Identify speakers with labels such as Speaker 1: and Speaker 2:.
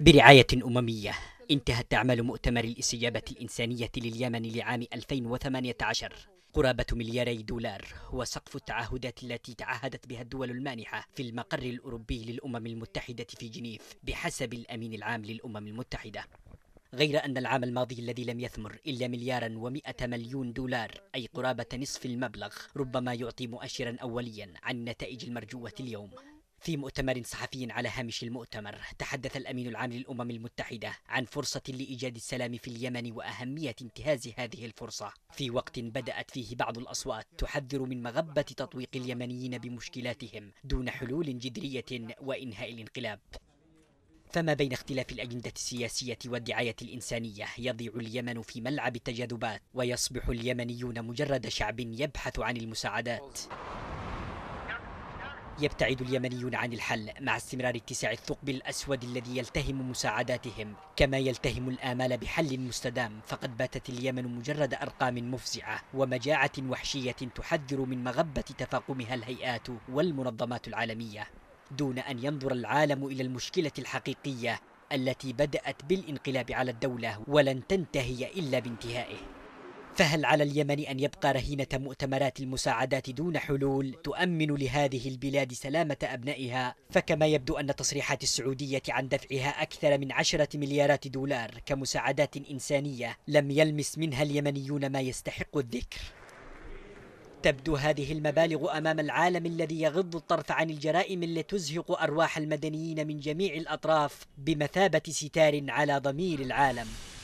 Speaker 1: برعاية أممية انتهت أعمال مؤتمر الاستجابة الإنسانية لليمن لعام 2018 قرابة ملياري دولار هو سقف التعهدات التي تعهدت بها الدول المانحة في المقر الأوروبي للأمم المتحدة في جنيف بحسب الأمين العام للأمم المتحدة غير أن العام الماضي الذي لم يثمر إلا مليارا ومئة مليون دولار أي قرابة نصف المبلغ ربما يعطي مؤشرا أوليا عن النتائج المرجوة اليوم في مؤتمر صحفي على هامش المؤتمر تحدث الامين العام للامم المتحده عن فرصه لايجاد السلام في اليمن واهميه انتهاز هذه الفرصه في وقت بدات فيه بعض الاصوات تحذر من مغبه تطويق اليمنيين بمشكلاتهم دون حلول جذريه وانهاء الانقلاب فما بين اختلاف الأجندة السياسية والدعاية الإنسانية يضيع اليمن في ملعب التجاذبات ويصبح اليمنيون مجرد شعب يبحث عن المساعدات يبتعد اليمنيون عن الحل مع استمرار اتساع الثقب الأسود الذي يلتهم مساعداتهم كما يلتهم الآمال بحل مستدام فقد باتت اليمن مجرد أرقام مفزعة ومجاعة وحشية تحذر من مغبة تفاقمها الهيئات والمنظمات العالمية دون أن ينظر العالم إلى المشكلة الحقيقية التي بدأت بالانقلاب على الدولة ولن تنتهي إلا بانتهائه فهل على اليمن أن يبقى رهينة مؤتمرات المساعدات دون حلول تؤمن لهذه البلاد سلامة أبنائها فكما يبدو أن تصريحات السعودية عن دفعها أكثر من عشرة مليارات دولار كمساعدات إنسانية لم يلمس منها اليمنيون ما يستحق الذكر تبدو هذه المبالغ أمام العالم الذي يغض الطرف عن الجرائم التي تزهق أرواح المدنيين من جميع الأطراف بمثابة ستار على ضمير العالم